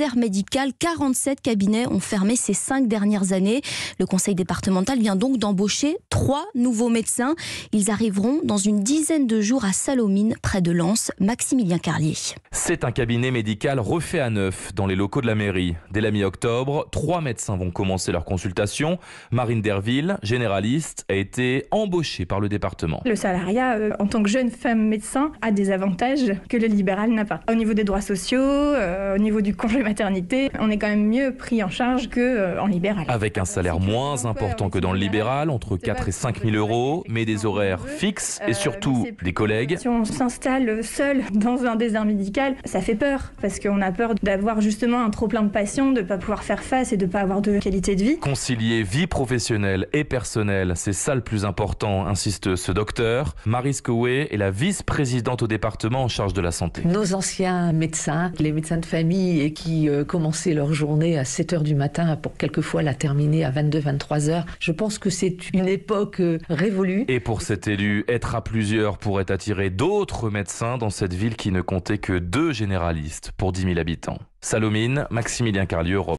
désert médical. 47 cabinets ont fermé ces cinq dernières années. Le conseil départemental vient donc d'embaucher trois nouveaux médecins. Ils arriveront dans une dizaine de jours à Salomine, près de Lens. Maximilien Carlier. C'est un cabinet médical refait à neuf dans les locaux de la mairie. Dès la mi-octobre, trois médecins vont commencer leur consultation. Marine Derville, généraliste, a été embauchée par le département. Le salariat, euh, en tant que jeune femme médecin, a des avantages que le libéral n'a pas. Au niveau des droits sociaux, euh, au niveau du congé maternité, on est quand même mieux pris en charge qu'en euh, libéral. Avec un salaire moins important que dans le libéral, entre 4 et 5 000 euros, mais des horaires fixes et euh, surtout des collègues. Si on s'installe seul dans un désert médical, ça fait peur parce qu'on a peur d'avoir justement un trop plein de patients, de ne pas pouvoir faire face et de ne pas avoir de qualité de vie. Concilier vie professionnelle et personnelle, c'est ça le plus important, insiste ce docteur. Marie Skoué est la vice-présidente au département en charge de la santé. Nos anciens médecins, les médecins de famille et qui euh, commencer leur journée à 7 h du matin pour quelquefois la terminer à 22-23 h Je pense que c'est une époque euh, révolue. Et pour cet élu, être à plusieurs pourrait attirer d'autres médecins dans cette ville qui ne comptait que deux généralistes pour 10 000 habitants. Salomine, Maximilien Carlier, Europe.